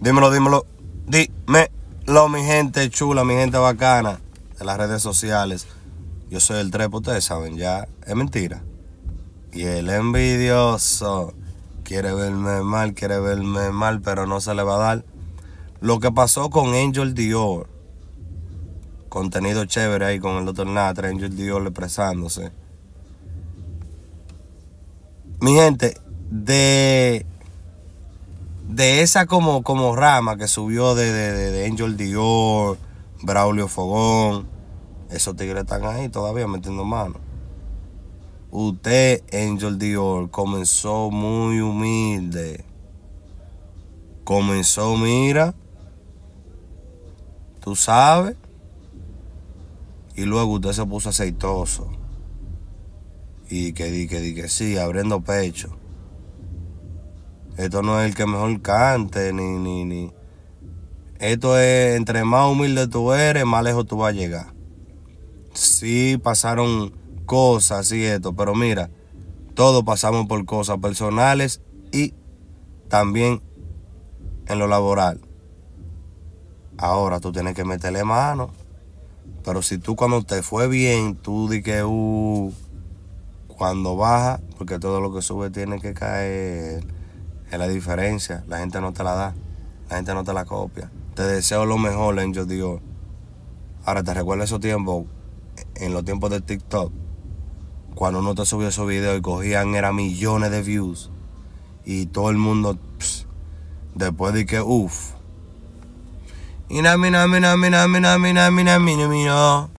Dímelo, dímelo, dímelo, mi gente chula, mi gente bacana de las redes sociales. Yo soy el trepo, saben ya, es mentira. Y el envidioso quiere verme mal, quiere verme mal, pero no se le va a dar. Lo que pasó con Angel Dior, contenido chévere ahí con el doctor Natra, Angel Dior expresándose. Mi gente, de de esa como, como rama que subió de, de, Angel Dior, Braulio Fogón, esos tigres están ahí todavía metiendo mano. Usted, Angel Dior, comenzó muy humilde. Comenzó, mira, tú sabes. Y luego usted se puso aceitoso. Y que di, que di, que sí, abriendo pecho. Esto no es el que mejor cante, ni, ni, ni. Esto es, entre más humilde tú eres, más lejos tú vas a llegar. Sí pasaron cosas y esto, pero mira, todos pasamos por cosas personales y también en lo laboral. Ahora tú tienes que meterle mano. Pero si tú cuando te fue bien, tú di que uh, cuando baja, porque todo lo que sube tiene que caer. Es la diferencia. La gente no te la da. La gente no te la copia. Te deseo lo mejor, Angel Dior. Ahora, te recuerdo esos tiempos, en los tiempos de TikTok, cuando uno te subió esos videos y cogían, era millones de views. Y todo el mundo, después de que, uff.